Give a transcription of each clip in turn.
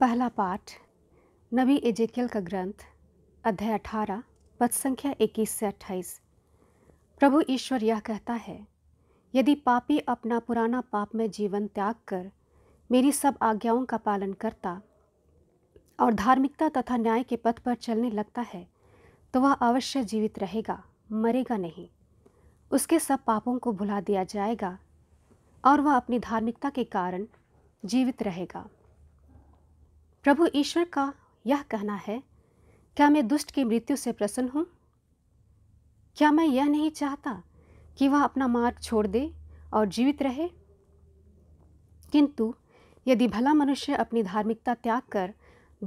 पहला पाठ नबी एजेकियल का ग्रंथ अध्याय अठारह पद संख्या इक्कीस से अट्ठाईस प्रभु ईश्वर यह कहता है यदि पापी अपना पुराना पाप में जीवन त्याग कर मेरी सब आज्ञाओं का पालन करता और धार्मिकता तथा न्याय के पथ पर चलने लगता है तो वह अवश्य जीवित रहेगा मरेगा नहीं उसके सब पापों को भुला दिया जाएगा और वह अपनी धार्मिकता के कारण जीवित रहेगा प्रभु ईश्वर का यह कहना है क्या मैं दुष्ट की मृत्यु से प्रसन्न हूँ क्या मैं यह नहीं चाहता कि वह अपना मार्ग छोड़ दे और जीवित रहे किंतु यदि भला मनुष्य अपनी धार्मिकता त्याग कर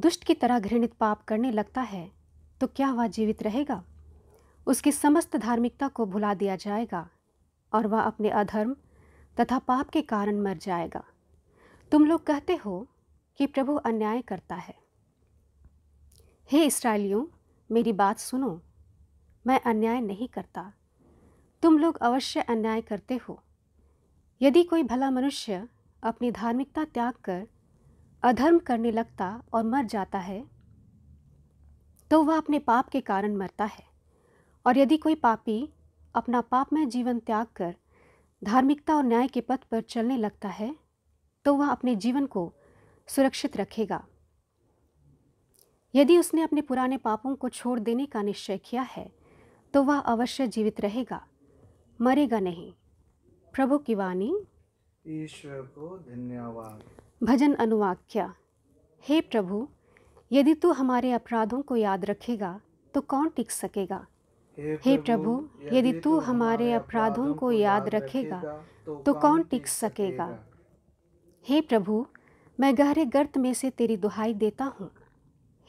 दुष्ट की तरह घृणित पाप करने लगता है तो क्या वह जीवित रहेगा उसकी समस्त धार्मिकता को भुला दिया जाएगा और वह अपने अधर्म तथा पाप के कारण मर जाएगा तुम लोग कहते हो कि प्रभु अन्याय करता है हे इसराइलियों मेरी बात सुनो मैं अन्याय नहीं करता तुम लोग अवश्य अन्याय करते हो यदि कोई भला मनुष्य अपनी धार्मिकता त्याग कर अधर्म करने लगता और मर जाता है तो वह अपने पाप के कारण मरता है और यदि कोई पापी अपना पापमय जीवन त्याग कर धार्मिकता और न्याय के पथ पर चलने लगता है तो वह अपने जीवन को सुरक्षित रखेगा यदि उसने अपने पुराने पापों को छोड़ देने का निश्चय किया है तो वह अवश्य जीवित रहेगा मरेगा नहीं प्रभु की वाणी ईश्वर को धन्यवाद भजन अनुवाक्या हे प्रभु यदि तू हमारे अपराधों को याद रखेगा तो कौन टिक सकेगा हे प्रभु यदि तू हमारे अपराधों को याद रखेगा तो, तो कौन टिक सकेगा हे प्रभु मैं गहरे गर्त में से तेरी दुहाई देता हूँ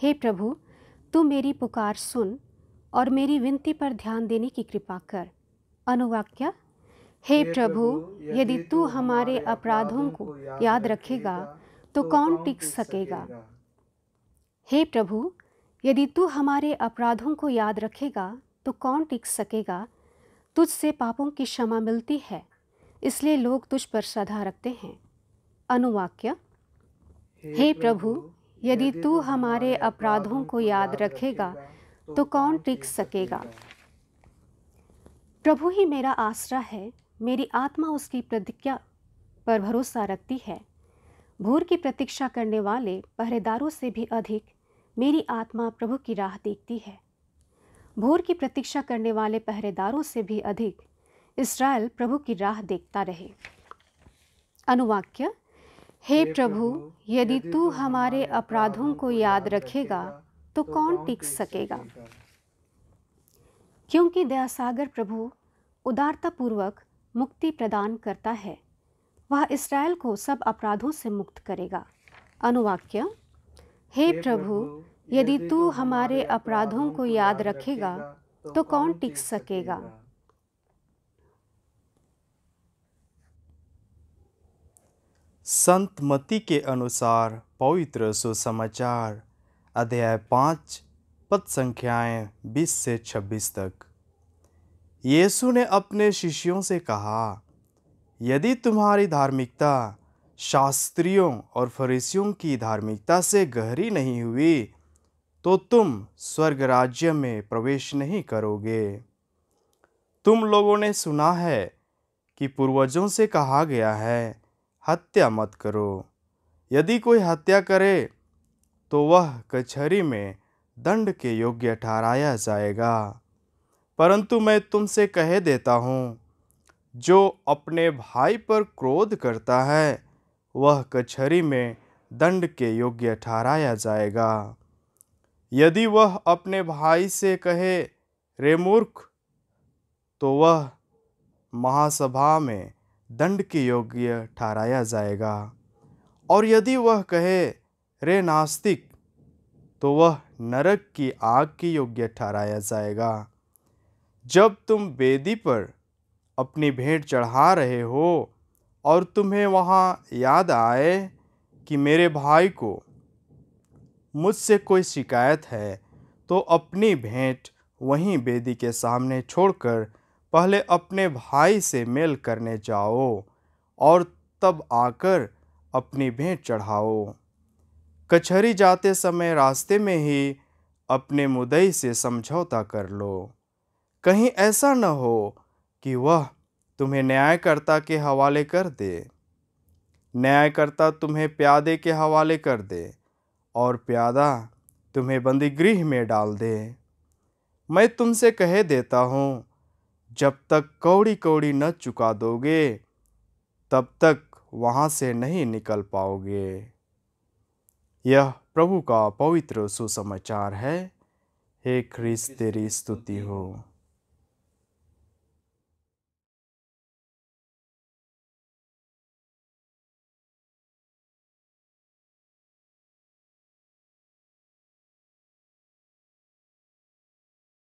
हे प्रभु तू मेरी पुकार सुन और मेरी विनती पर ध्यान देने की कृपा कर अनुवाक्य हे प्रभु यदि तू हमारे अपराधों को याद रखेगा तो, तो कौन टिक सकेगा हे प्रभु यदि तू हमारे अपराधों को याद रखेगा तो कौन टिक सकेगा तुझसे पापों की क्षमा मिलती है इसलिए लोग तुझ पर श्रद्धा रखते हैं अनुवाक्य हे प्रभु यदि तू हमारे अपराधों को याद रखेगा तो कौन टिक सकेगा प्रभु ही मेरा आसरा है मेरी आत्मा उसकी प्रतिज्ञा पर भरोसा रखती है भूर की प्रतीक्षा करने वाले पहरेदारों से भी अधिक मेरी आत्मा प्रभु की राह देखती है भोर की प्रतीक्षा करने वाले पहरेदारों से भी अधिक इसराइल प्रभु की राह देखता रहे अनुवाक्य हे प्रभु यदि तू हमारे अपराधों को याद रखेगा तो कौन टिक सकेगा क्योंकि दयासागर प्रभु उदारतापूर्वक मुक्ति प्रदान करता है वह इसराइल को सब अपराधों से मुक्त करेगा अनुवाक्य हे प्रभु यदि तू हमारे अपराधों को याद रखेगा तो कौन टिक सकेगा संत मती के अनुसार पवित्र सुसमाचार अध्याय पाँच पद संख्याएं बीस से छब्बीस तक यीशु ने अपने शिष्यों से कहा यदि तुम्हारी धार्मिकता शास्त्रियों और फरीसियों की धार्मिकता से गहरी नहीं हुई तो तुम स्वर्ग राज्य में प्रवेश नहीं करोगे तुम लोगों ने सुना है कि पूर्वजों से कहा गया है हत्या मत करो यदि कोई हत्या करे तो वह कचहरी में दंड के योग्य ठहराया जाएगा परंतु मैं तुमसे कह देता हूँ जो अपने भाई पर क्रोध करता है वह कचहरी में दंड के योग्य ठहराया जाएगा यदि वह अपने भाई से कहे रे मूर्ख तो वह महासभा में दंड के योग्य ठहराया जाएगा और यदि वह कहे रे नास्तिक तो वह नरक की आग के योग्य ठहराया जाएगा जब तुम वेदी पर अपनी भेंट चढ़ा रहे हो और तुम्हें वहाँ याद आए कि मेरे भाई को मुझसे कोई शिकायत है तो अपनी भेंट वहीं वेदी के सामने छोड़कर पहले अपने भाई से मेल करने जाओ और तब आकर अपनी भेंट चढ़ाओ कचहरी जाते समय रास्ते में ही अपने मुदई से समझौता कर लो कहीं ऐसा न हो कि वह तुम्हें न्यायकर्ता के हवाले कर दे न्यायकर्ता तुम्हें प्यादे के हवाले कर दे और प्यादा तुम्हें बंदीगृह में डाल दे मैं तुमसे कह देता हूँ जब तक कौड़ी कौड़ी न चुका दोगे तब तक वहाँ से नहीं निकल पाओगे यह प्रभु का पवित्र सुसमाचार है हे ख्रीस तेरी स्तुति हो